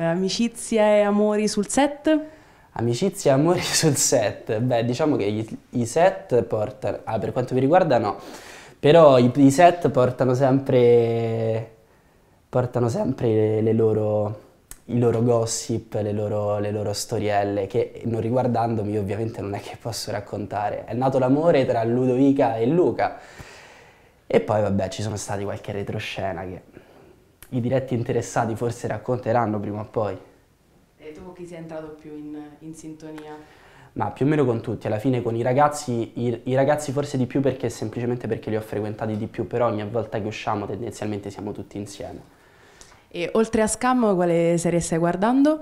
Eh, Amicizia e amori sul set? Amicizia e amori sul set? Beh, diciamo che gli, i set portano... Ah, per quanto mi riguarda no. Però i, i set portano sempre... Portano sempre le, le loro i loro gossip, le loro, le loro, storielle, che non riguardandomi ovviamente non è che posso raccontare. È nato l'amore tra Ludovica e Luca. E poi vabbè ci sono stati qualche retroscena che i diretti interessati forse racconteranno prima o poi. E tu chi sei entrato più in, in, sintonia? Ma più o meno con tutti, alla fine con i ragazzi, i, i ragazzi forse di più perché semplicemente perché li ho frequentati di più, però ogni volta che usciamo tendenzialmente siamo tutti insieme. E oltre a Scam, quale serie stai guardando?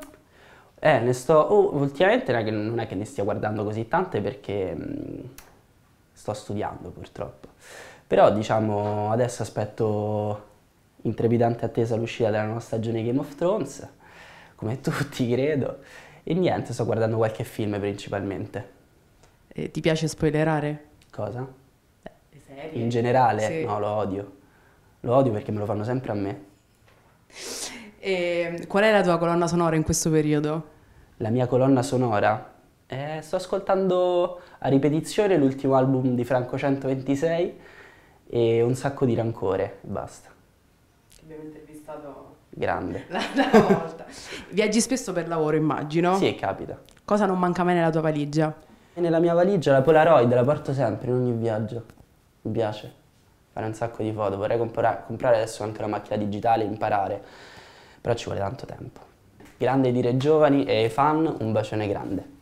Eh, ne sto, oh, ultimamente non è, che, non è che ne stia guardando così tante perché mh, mm, sto studiando purtroppo, però diciamo adesso aspetto in trepidante attesa l'uscita della nuova stagione Game of Thrones, come tutti credo, e niente, sto guardando qualche film principalmente. E ti piace spoilerare? Cosa? le serie. In generale? Sì. No, lo odio. Lo odio perché me lo fanno sempre a me. E qual è la tua colonna sonora in questo periodo? La mia colonna sonora? Eh, sto ascoltando a ripetizione l'ultimo album di Franco 126 e un sacco di rancore, basta abbiamo intervistato Grande. La, la volta. Viaggi spesso per lavoro, immagino. Sì, capita. Cosa non manca mai nella tua valigia? E nella mia valigia la Polaroid la porto sempre in ogni viaggio. Mi piace fare un sacco di foto. Vorrei comprare adesso anche una macchina digitale, imparare. Però ci vuole tanto tempo. Grande dire giovani e fan, un bacione grande.